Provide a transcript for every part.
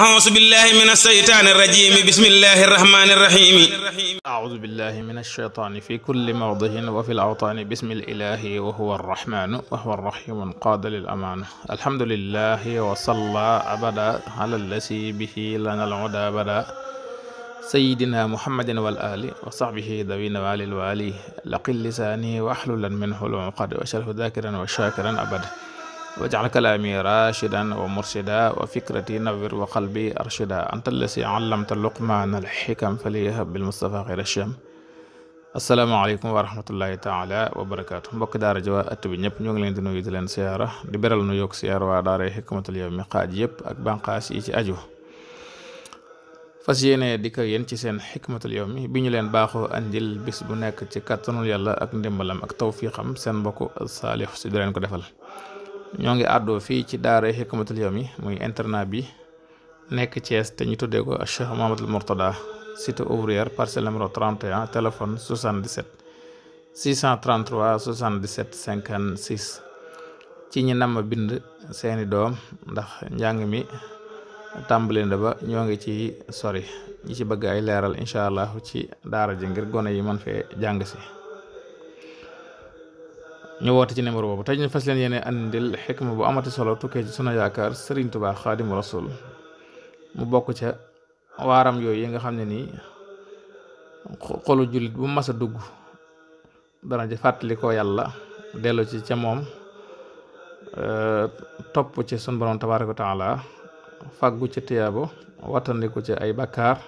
أعوذ بالله من الشيطان الرجيم بسم الله الرحمن الرحيم أعوذ بالله من الشيطان في كل موضع وفي الأوطان بسم الإله وهو الرحمن وهو الرحيم قاد للأمان الحمد لله وصلى أبدا على الذي به لنا العدى أبدا سيدنا محمد والآل وصحبه ذوي نوال الوالي لقل لساني وأحلل منه العقد وشرف ذاكرا وشاكرا أبدا واجعل كلامي راشدا ومرشدا وفكرتي نور وقلبي أرشدا أنت الذي علمت لقمان الحكم فليهب بالمصطفى غير الشام السلام عليكم ورحمة الله تعالى وبركاته مبك دار جواء أتبع نيب نيوغ لين دنو يدلين سيارة دبرال نيوغ سيارة ودار حكمة اليوم قاد يب أكبان قاسي أجو fasiyene dika yeen ci seen xikmatul yoomi bi ñu leen baaxoo andil bis bu nekk ci kattanul yàlla ak ndimbalam ak tawfiixam seen ñoo ngi àddoo fii ci daara Hikmatul Yawmi muy internat bi nekk Thiès te ñu tuddee ko Cheikh Mouhamadoul Mourtada cité ouvrière parcelle numéro 31 téléphone 77 633 77 56 ci ñi namm bind seeni doom ndax njàng mi tàmbali na ba ñoo ngi ci sori ñi ci bëgg ay leeral incha allah ci daara ji ngir gone yi mën fee jàng si. ñu woote ci numéro boobu tey ñu fas leen yéene andil xikma bu amati solo tukkee ci sunu yaakaar Sëriñ Tuubaa Xaadimu Rasuul mu bokk ca waaram yooyu yi nga xam ne nii xolu jullit bu mas a dugg dana ci fàttali ko yàlla dellu ci ca moom euh, topp ci sunu borom tabaaraka wa taala fàggu ci tiyaabo wattandiku ci ay bakkaar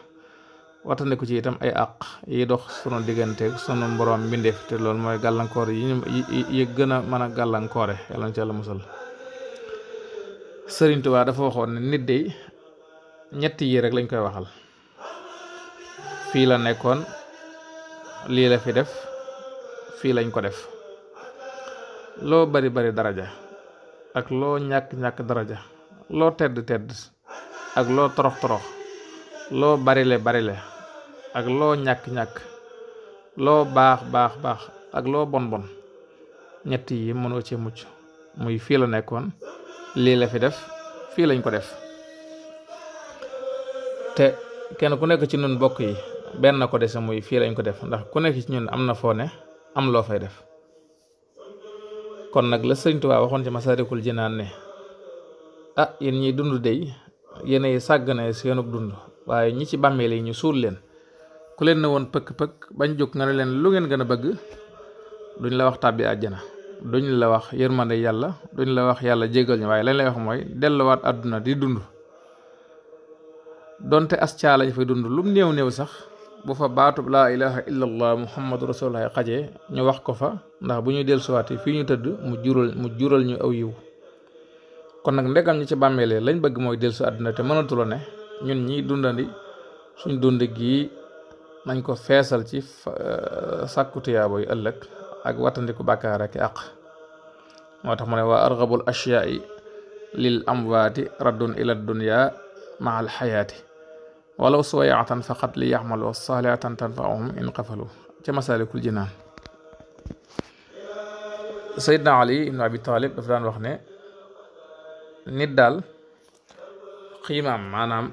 wattandiku ci itam ay àq yi dox sunu digganteeg sunu mboroom mbindeef te loolu mooy gàllankoor yi yi gën a mën a gàllankoore yàlla na ci musal Sëriñ Tuubaa dafa waxoon ne nit day ñetti yii rek lañ koy waxal fii la nekkoon lii la fi def fii lañ ko def loo bari bari daraja ak loo ñàkk-ñàkk daraja loo tedd tedd ak loo torox torox loo barile barile ak loo ñàkk-ñàkk loo baax baax baax ak loo bon bon ñett yi mënul ci mucc muy fii la nekkoon lii la fi def fii lañ ko def te kenn ku nekk ci ñun bokk yi benn ko dese muy fii lañ ko def ndax ku nekk ci ñun am na foo ne am loo fay def kon nag la Sëriñ Tuubaa waxoon ci ji naan ne ah yéen ñiy dund dey yéenay sàgganee seenug dund waaye ñi ci bàmmeel yi ñu suul leen ku leen ne woon pëkk-pëkk bañ jóg nga ne leen lu ngeen gën a bëgg duñ la wax tàbbi àjjana duñ la wax yërmande yàlla duñ la wax yàlla jégal ñu waaye lañ lay wax mooy delluwaat àdduna di dund doonte as caa lañ fay dund lu néew néew sax bu fa baatub laa ilaha illallah muhammadu rasulullah xaje ñu wax ko fa ndax bu ñuy dellusiwaatee fii ñu tëdd mu jural mu jural ñu aw yiw kon nag ndegam ñi ci bàmmeelee lañ bëgg mooy dellusi àdduna te mënatula ne ñun ñiy dundandi nañ ko feesal ci eh, sàkku tiyaabo yu ëllëg ak wattandiku bàkkaar ak àq moo tax mu ne waa argabul ashyaai lil amwaati raddun ila dunya maa alxayaati walaw suwayaatan faqat li yaxmalu saalihatan tanfaahum in qafalu ci masaalikul jinaan Seydina Ali ibn Abi Talib dafa daan wax ne nit daal xiimaam maanaam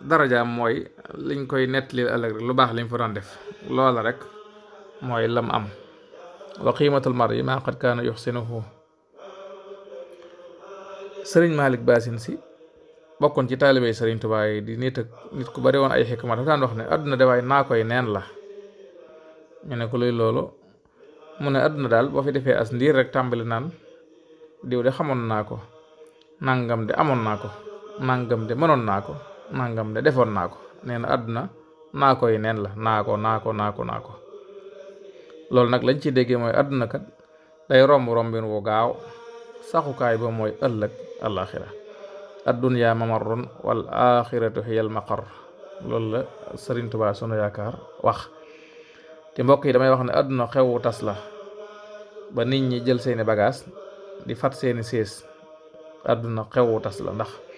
darajaam mooy liñ koy nettali ëllëg rek lu baax liñ fa doon def loola rek mooy lam am wa qiimatul mar'i maa qad kaana yuxsinuhu sëriñ Malik Basin si bokkoon ci taalibey sëriñ Tuubaa yi di nit ak nit ku bari woon ay xikma dafa daan wax ne adduna de waaye naa koy neen la ñu ne ko luy loolu mu ne àdduna daal boo fi defee as ndiir rek tàmbali naan diw de xamoon naa ko nangam de amoon naa ko nangam de mënoon naa ko nangam de defoon naa ko nee na àdduna naa koy neen la naa ko naa ko naa ko naa ko loolu nag lañ ci déggee mooy àdduna kat day romb rombin wu gaaw saxukaay ba mooy ëllëg alaaxira addunya mamarrun wal axiratu xiyal maqar loolu la Sëriñ tubaay sunu yaakaar wax te mbokk yi damay wax ne àdduna xewu tas la ba nit ñi jël seeni bagage di fat seeni sées àdduna xewu tas la ndax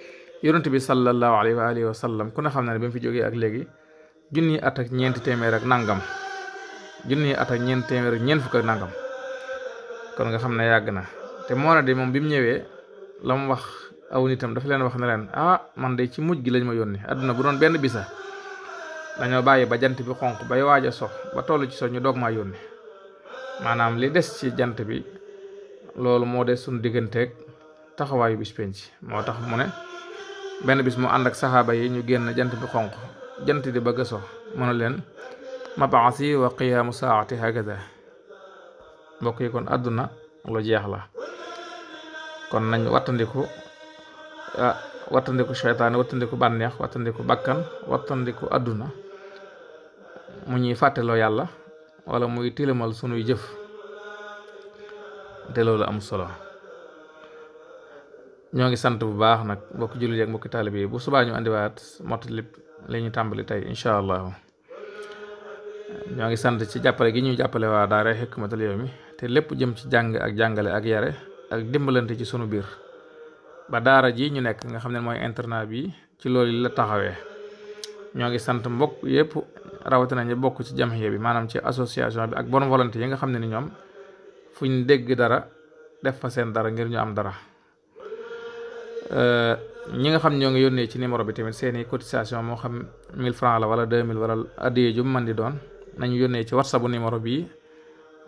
yonent bi sallallahu alayhi wa alihi wa sallam ku ne xam na ne ba mu fi jógee ak léegi junni at ak ñeenti téeméer ak nangam junni at ak ñeenti téeméer ak ñeent fukk ak nangam kon nga xam ne yàgg na te moo na de moom bi mu ñëwee la mu wax aw nitam dafa leen wax ne leen ah man de ci mujj gi lañ ma yónni àdduna bu doon benn bisa dañoo bàyyi ba jant bi xonq bay waaj a sox ba toll ci sox ñu doog maa yónni maanaam li des ci jant bi loolu moo de suñu digganteeg taxawaayu bis penc moo tax mu ne benn bis mu ànd ak saxaaba yi ñu génn jant bi xonq jant di bëgg a so mënu leen mabaasi wa qiyaamu saati hagaza mbokk yi kon àdduna lu jeex la kon nañ wattandiku ah, wattandiku seytaane wattandiku bànneex wattandiku bakkan wattandiku àdduna mu ñuy fàtteloo yàlla wala muy tilimal sunuy jëf te loolu am solo ñoo ngi sant bu baax nag mbokki jullit yi ak mbokki taalib yi bu subaa ñu andiwaat mot lépp la ñu tàmbali tey incha allah ñoo ngi sant ci jàppale gi ñuy jàppale waa daara Hikmatul Yawmi te lépp jëm ci jàng ak jàngale ak yare ak dimbalante ci sunu biir ba daara ji ñu nekk nga xam ne mooy internat bi ci loolu la taxawee ñoo ngi sant mbokk yëpp rawatina ñu bokk ci jamhiya bi maanaam ci association bi ak bonne volonté yi nga xam ne ni ñoom fuñ dégg dara def fa seen dara ngir ñu am dara ñi nga xam ñoo ngi yónnee ci numéro bi tamit seeni cotisation moo xam 1000 francs la wala 2000 wala addiye ju man di doon nañu yónnee ci whatsapp numéro bi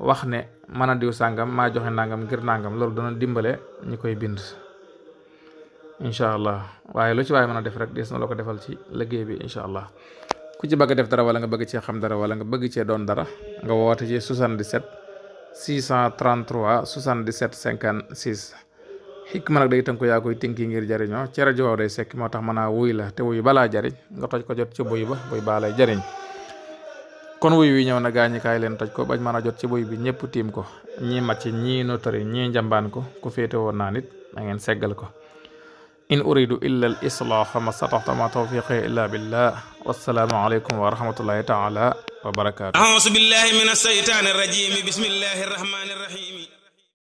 wax ne mën a diw sàngam maa joxe nangam ngir nangam loolu dana dimbale ñi koy bind incha allah waaye lu ci waaye mën a def rek des na la ko defal ci liggéey bi incha allah ku ci bëgg def dara wala nga bëgg cee xam dara wala nga bëgg cee doon dara nga woote ci 77 633 77 56 xikma nag day tënku yaa koy tënki ngir jariñoo ci rajo day sekk moo tax mën a wuy la te wuy balaa jariñ nga toj ko jot ci buy ba buy baa lay jariñ kon wuy wi ñëw na gaañi kaay leen toj ko bañ mën a jot ci buy bi ñëpp tiim ko ñii màcc ñii notari ñii njambaan ko ku féete woon naa nit na seggal ko in uridu illa al islaaha ma stataxta ma tawfiqi illa billah wassalaamu aleykum wa rahmatullahi taala wa